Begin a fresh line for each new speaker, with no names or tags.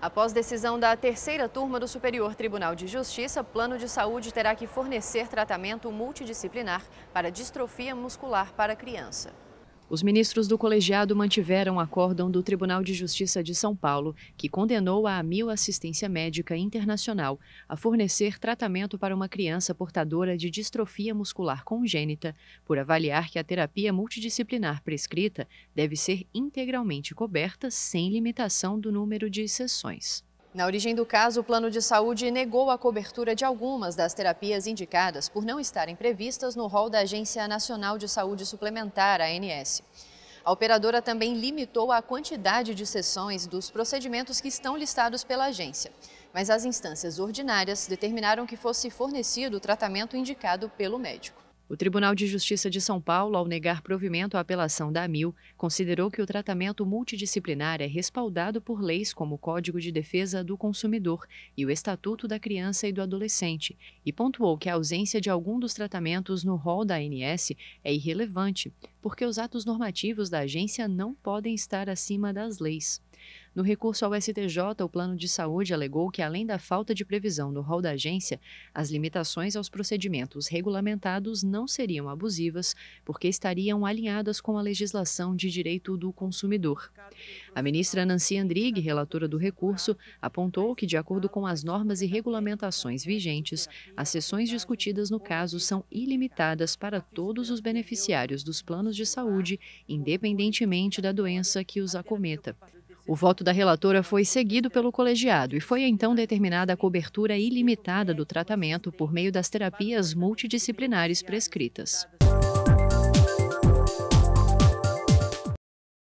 Após decisão da terceira turma do Superior Tribunal de Justiça, plano de saúde terá que fornecer tratamento multidisciplinar para distrofia muscular para criança. Os ministros do colegiado mantiveram o acórdão do Tribunal de Justiça de São Paulo, que condenou a Amil Assistência Médica Internacional a fornecer tratamento para uma criança portadora de distrofia muscular congênita, por avaliar que a terapia multidisciplinar prescrita deve ser integralmente coberta sem limitação do número de sessões. Na origem do caso, o plano de saúde negou a cobertura de algumas das terapias indicadas por não estarem previstas no rol da Agência Nacional de Saúde Suplementar, ANS. A operadora também limitou a quantidade de sessões dos procedimentos que estão listados pela agência, mas as instâncias ordinárias determinaram que fosse fornecido o tratamento indicado pelo médico. O Tribunal de Justiça de São Paulo, ao negar provimento à apelação da AMIL, considerou que o tratamento multidisciplinar é respaldado por leis como o Código de Defesa do Consumidor e o Estatuto da Criança e do Adolescente, e pontuou que a ausência de algum dos tratamentos no rol da ANS é irrelevante, porque os atos normativos da agência não podem estar acima das leis. No recurso ao STJ, o plano de saúde alegou que, além da falta de previsão no rol da agência, as limitações aos procedimentos regulamentados não seriam abusivas, porque estariam alinhadas com a legislação de direito do consumidor. A ministra Nancy Andrighi, relatora do recurso, apontou que, de acordo com as normas e regulamentações vigentes, as sessões discutidas no caso são ilimitadas para todos os beneficiários dos planos de saúde, independentemente da doença que os acometa. O voto da relatora foi seguido pelo colegiado e foi então determinada a cobertura ilimitada do tratamento por meio das terapias multidisciplinares prescritas.